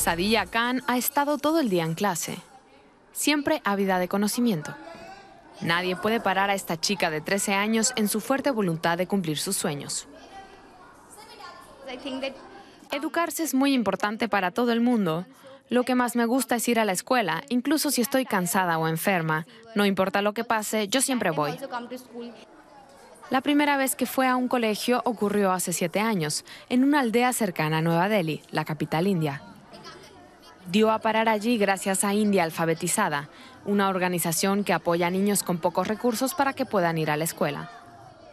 Sadia Khan ha estado todo el día en clase, siempre ávida de conocimiento. Nadie puede parar a esta chica de 13 años en su fuerte voluntad de cumplir sus sueños. Educarse es muy importante para todo el mundo. Lo que más me gusta es ir a la escuela, incluso si estoy cansada o enferma. No importa lo que pase, yo siempre voy. La primera vez que fue a un colegio ocurrió hace siete años, en una aldea cercana a Nueva Delhi, la capital india dio a parar allí gracias a India Alfabetizada, una organización que apoya a niños con pocos recursos para que puedan ir a la escuela.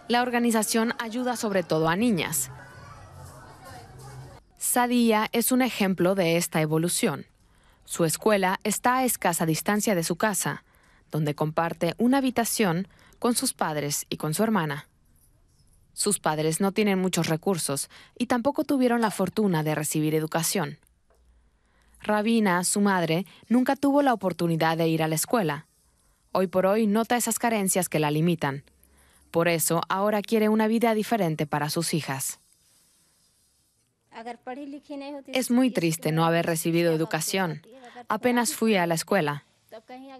La organización ayuda sobre todo a niñas. Sadia es un ejemplo de esta evolución. Su escuela está a escasa distancia de su casa, donde comparte una habitación con sus padres y con su hermana. Sus padres no tienen muchos recursos y tampoco tuvieron la fortuna de recibir educación. Rabina, su madre, nunca tuvo la oportunidad de ir a la escuela. Hoy por hoy nota esas carencias que la limitan. Por eso ahora quiere una vida diferente para sus hijas. Es muy triste no haber recibido educación. Apenas fui a la escuela.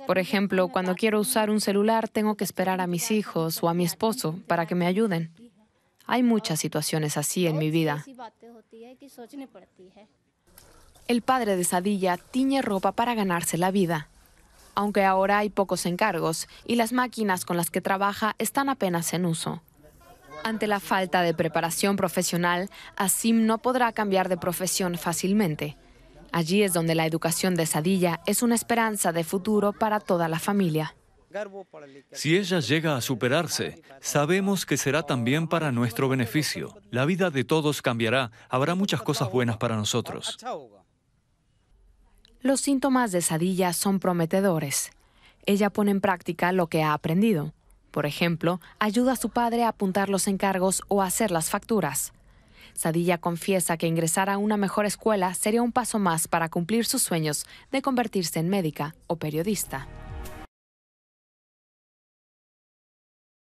Por ejemplo, cuando quiero usar un celular tengo que esperar a mis hijos o a mi esposo para que me ayuden. Hay muchas situaciones así en mi vida el padre de Sadilla tiñe ropa para ganarse la vida. Aunque ahora hay pocos encargos y las máquinas con las que trabaja están apenas en uso. Ante la falta de preparación profesional, Asim no podrá cambiar de profesión fácilmente. Allí es donde la educación de Sadilla es una esperanza de futuro para toda la familia. Si ella llega a superarse, sabemos que será también para nuestro beneficio. La vida de todos cambiará, habrá muchas cosas buenas para nosotros. Los síntomas de Sadilla son prometedores. Ella pone en práctica lo que ha aprendido. Por ejemplo, ayuda a su padre a apuntar los encargos o a hacer las facturas. Sadilla confiesa que ingresar a una mejor escuela sería un paso más para cumplir sus sueños de convertirse en médica o periodista.